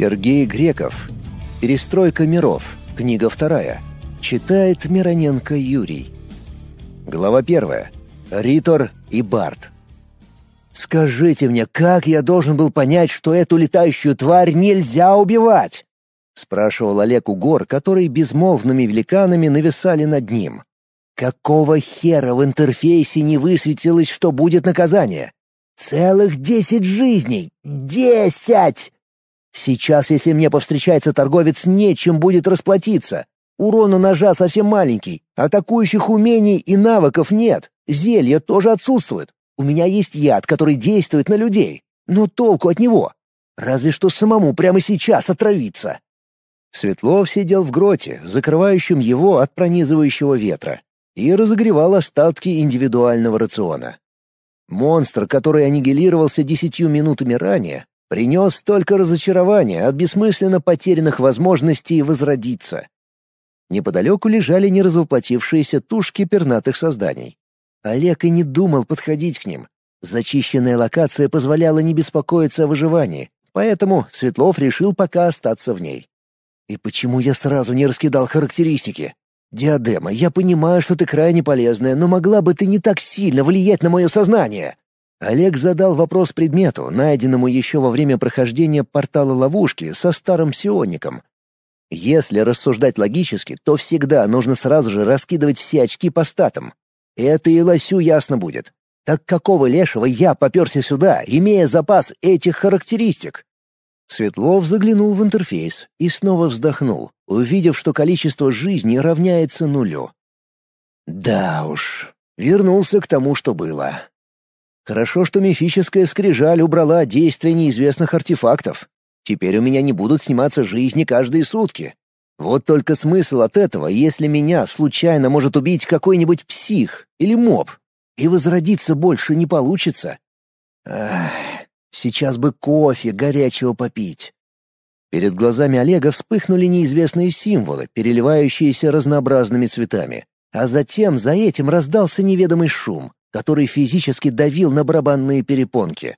Сергей Греков. Перестройка миров. Книга вторая. Читает Мироненко Юрий. Глава первая. Ритор и Барт. «Скажите мне, как я должен был понять, что эту летающую тварь нельзя убивать?» — спрашивал Олег у гор, которые безмолвными великанами нависали над ним. «Какого хера в интерфейсе не высветилось, что будет наказание? Целых десять жизней! Десять!» Сейчас, если мне повстречается торговец, нечем будет расплатиться. Урона ножа совсем маленький, атакующих умений и навыков нет, зелья тоже отсутствуют. У меня есть яд, который действует на людей, но толку от него. Разве что самому прямо сейчас отравиться. Светлов сидел в гроте, закрывающем его от пронизывающего ветра, и разогревал остатки индивидуального рациона. Монстр, который аннигилировался десятью минутами ранее, Принес только разочарование от бессмысленно потерянных возможностей возродиться. Неподалеку лежали неразвоплотившиеся тушки пернатых созданий. Олег и не думал подходить к ним. Зачищенная локация позволяла не беспокоиться о выживании, поэтому Светлов решил пока остаться в ней. «И почему я сразу не раскидал характеристики? Диадема, я понимаю, что ты крайне полезная, но могла бы ты не так сильно влиять на мое сознание!» Олег задал вопрос предмету, найденному еще во время прохождения портала ловушки со старым псиоником. Если рассуждать логически, то всегда нужно сразу же раскидывать все очки по статам. Это и лосю ясно будет. Так какого лешего я поперся сюда, имея запас этих характеристик? Светлов заглянул в интерфейс и снова вздохнул, увидев, что количество жизни равняется нулю. Да уж, вернулся к тому, что было. Хорошо, что мифическая скрижаль убрала действие неизвестных артефактов. Теперь у меня не будут сниматься жизни каждые сутки. Вот только смысл от этого, если меня случайно может убить какой-нибудь псих или моб, и возродиться больше не получится. Ах, сейчас бы кофе горячего попить. Перед глазами Олега вспыхнули неизвестные символы, переливающиеся разнообразными цветами. А затем за этим раздался неведомый шум который физически давил на барабанные перепонки.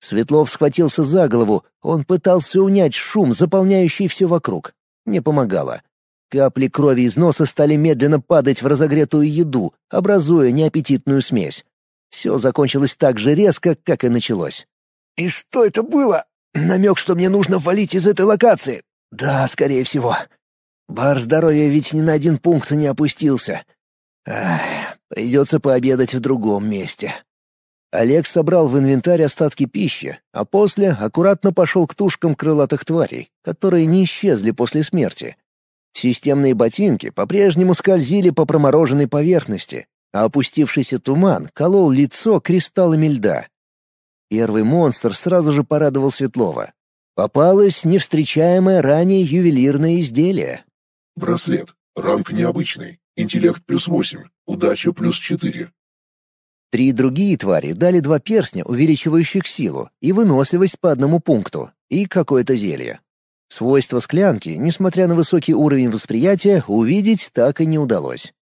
Светлов схватился за голову, он пытался унять шум, заполняющий все вокруг. Не помогало. Капли крови из носа стали медленно падать в разогретую еду, образуя неаппетитную смесь. Все закончилось так же резко, как и началось. «И что это было? Намек, что мне нужно валить из этой локации? Да, скорее всего. Бар здоровья ведь ни на один пункт не опустился. Ах, придется пообедать в другом месте. Олег собрал в инвентарь остатки пищи, а после аккуратно пошел к тушкам крылатых тварей, которые не исчезли после смерти. Системные ботинки по-прежнему скользили по промороженной поверхности, а опустившийся туман колол лицо кристаллами льда. Первый монстр сразу же порадовал Светлова. Попалось невстречаемое ранее ювелирное изделие. Браслет. Ранг необычный интеллект плюс 8, удача плюс 4. Три другие твари дали два перстня, увеличивающих силу, и выносливость по одному пункту, и какое-то зелье. Свойства склянки, несмотря на высокий уровень восприятия, увидеть так и не удалось.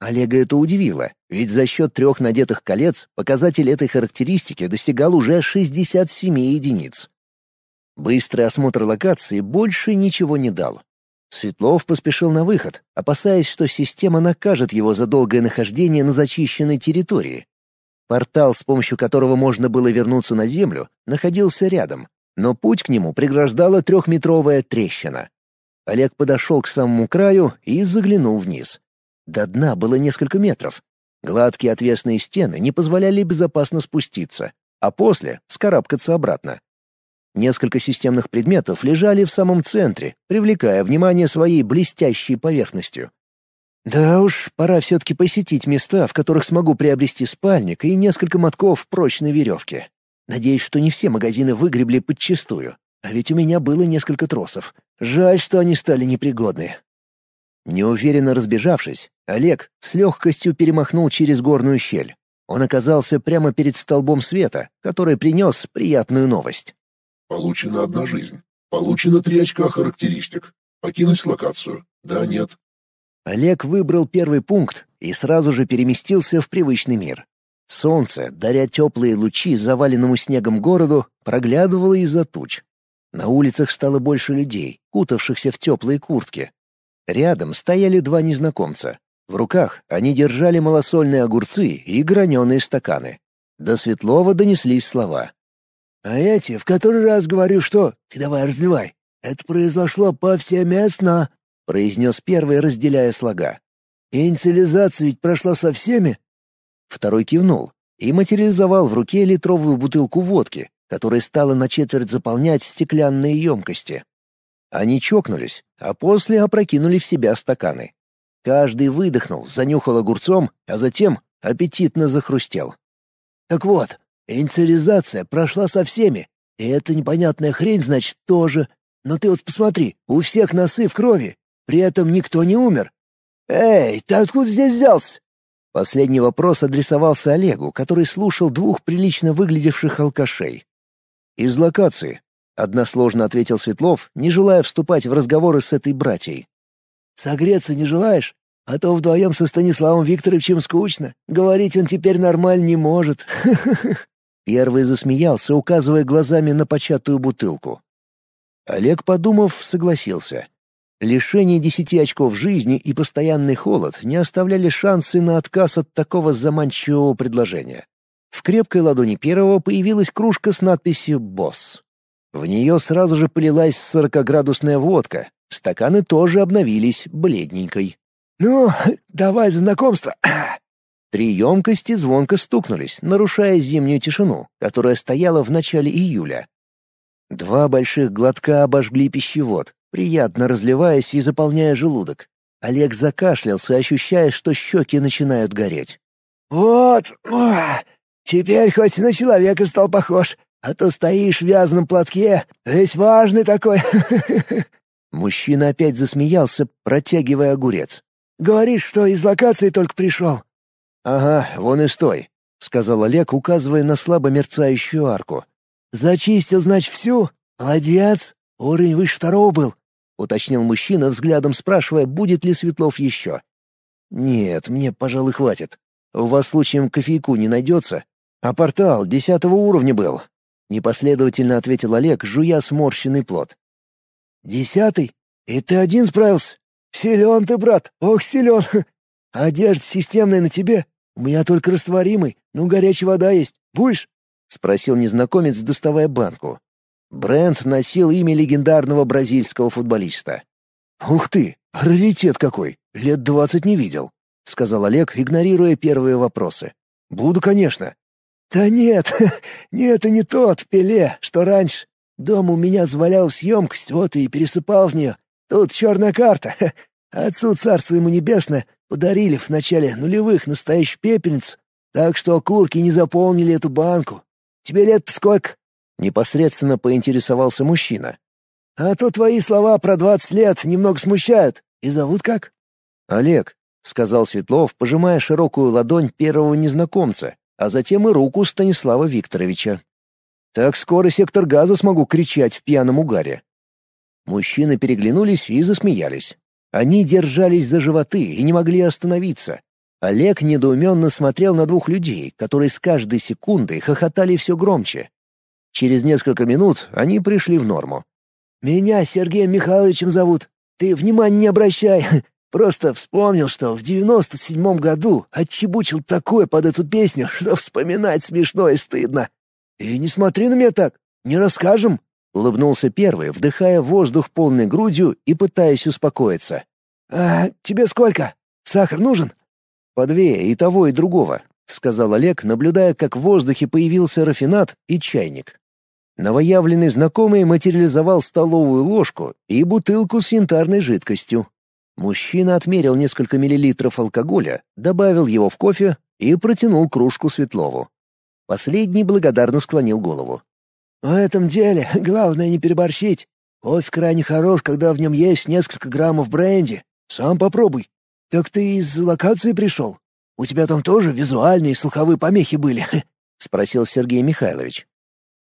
Олега это удивило, ведь за счет трех надетых колец показатель этой характеристики достигал уже 67 единиц. Быстрый осмотр локации больше ничего не дал. Светлов поспешил на выход, опасаясь, что система накажет его за долгое нахождение на зачищенной территории. Портал, с помощью которого можно было вернуться на Землю, находился рядом, но путь к нему преграждала трехметровая трещина. Олег подошел к самому краю и заглянул вниз. До дна было несколько метров. Гладкие отвесные стены не позволяли безопасно спуститься, а после — скарабкаться обратно. Несколько системных предметов лежали в самом центре, привлекая внимание своей блестящей поверхностью. Да уж, пора все-таки посетить места, в которых смогу приобрести спальник и несколько мотков прочной веревки. Надеюсь, что не все магазины выгребли подчистую. А ведь у меня было несколько тросов. Жаль, что они стали непригодны. Неуверенно разбежавшись, Олег с легкостью перемахнул через горную щель. Он оказался прямо перед столбом света, который принес приятную новость. Получена одна жизнь. Получено три очка характеристик. Покинуть локацию. Да, нет. Олег выбрал первый пункт и сразу же переместился в привычный мир. Солнце, даря теплые лучи заваленному снегом городу, проглядывало из-за туч. На улицах стало больше людей, кутавшихся в теплые куртки. Рядом стояли два незнакомца. В руках они держали малосольные огурцы и граненые стаканы. До Светлова донеслись слова. А эти в который раз говорю, что... Ты давай разливай. Это произошло повсеместно, — произнес первый, разделяя слога. Инициализация ведь прошла со всеми. Второй кивнул и материализовал в руке литровую бутылку водки, которая стала на четверть заполнять стеклянные емкости. Они чокнулись, а после опрокинули в себя стаканы. Каждый выдохнул, занюхал огурцом, а затем аппетитно захрустел. «Так вот, Инициализация прошла со всеми, и эта непонятная хрень, значит, тоже. Но ты вот посмотри, у всех носы в крови, при этом никто не умер. Эй, ты откуда здесь взялся? Последний вопрос адресовался Олегу, который слушал двух прилично выглядевших алкашей. «Из локации», — односложно ответил Светлов, не желая вступать в разговоры с этой братьей. «Согреться не желаешь? А то вдвоем со Станиславом Викторовичем скучно. Говорить он теперь нормально не может. Первый засмеялся, указывая глазами на початую бутылку. Олег, подумав, согласился. Лишение десяти очков жизни и постоянный холод не оставляли шансы на отказ от такого заманчивого предложения. В крепкой ладони первого появилась кружка с надписью «Босс». В нее сразу же полилась сорокоградусная водка. Стаканы тоже обновились бледненькой. «Ну, давай знакомство!» Три емкости звонко стукнулись, нарушая зимнюю тишину, которая стояла в начале июля. Два больших глотка обожгли пищевод, приятно разливаясь и заполняя желудок. Олег закашлялся, ощущая, что щеки начинают гореть. «Вот! Теперь хоть на человека стал похож, а то стоишь в вязаном платке, весь важный такой!» Мужчина опять засмеялся, протягивая огурец. «Говоришь, что из локации только пришел. «Ага, вон и стой», — сказал Олег, указывая на слабо мерцающую арку. «Зачистил, значит, всю? Молодец! Уровень выше второго был!» — уточнил мужчина, взглядом спрашивая, будет ли Светлов еще. «Нет, мне, пожалуй, хватит. У вас случаем кофейку не найдется? А портал десятого уровня был?» Непоследовательно ответил Олег, жуя сморщенный плод. «Десятый? И ты один справился? Силен ты, брат! Ох, силен! А одежда системная на тебе? У меня только растворимый, но горячая вода есть. Будешь?» — спросил незнакомец, доставая банку. Бренд носил имя легендарного бразильского футболиста. «Ух ты, раритет какой! Лет двадцать не видел», — сказал Олег, игнорируя первые вопросы. «Буду, конечно». «Да нет, нет, это не тот Пеле, что раньше. Дом у меня завалялась емкость, вот и пересыпал в нее. Тут черная карта. Отцу царство ему небесное, Подарили в начале нулевых настоящий пепельниц, так что окурки не заполнили эту банку. Тебе лет сколько?» Непосредственно поинтересовался мужчина. «А то твои слова про двадцать лет немного смущают. И зовут как?» «Олег», — сказал Светлов, пожимая широкую ладонь первого незнакомца, а затем и руку Станислава Викторовича. «Так скоро сектор газа смогу кричать в пьяном угаре». Мужчины переглянулись и засмеялись. Они держались за животы и не могли остановиться. Олег недоуменно смотрел на двух людей, которые с каждой секундой хохотали все громче. Через несколько минут они пришли в норму. «Меня Сергеем Михайловичем зовут. Ты внимания не обращай. Просто вспомнил, что в девяносто седьмом году отчебучил такое под эту песню, что вспоминать смешно и стыдно. И не смотри на меня так. Не расскажем?» Улыбнулся первый, вдыхая воздух полной грудью и пытаясь успокоиться. «А тебе сколько? Сахар нужен?» «По две, и того, и другого», — сказал Олег, наблюдая, как в воздухе появился рафинат и чайник. Новоявленный знакомый материализовал столовую ложку и бутылку с янтарной жидкостью. Мужчина отмерил несколько миллилитров алкоголя, добавил его в кофе и протянул кружку Светлову. Последний благодарно склонил голову. В этом деле главное не переборщить. Кофе крайне хорош, когда в нем есть несколько граммов бренди. Сам попробуй. Так ты из локации пришел? У тебя там тоже визуальные и слуховые помехи были?» — спросил Сергей Михайлович.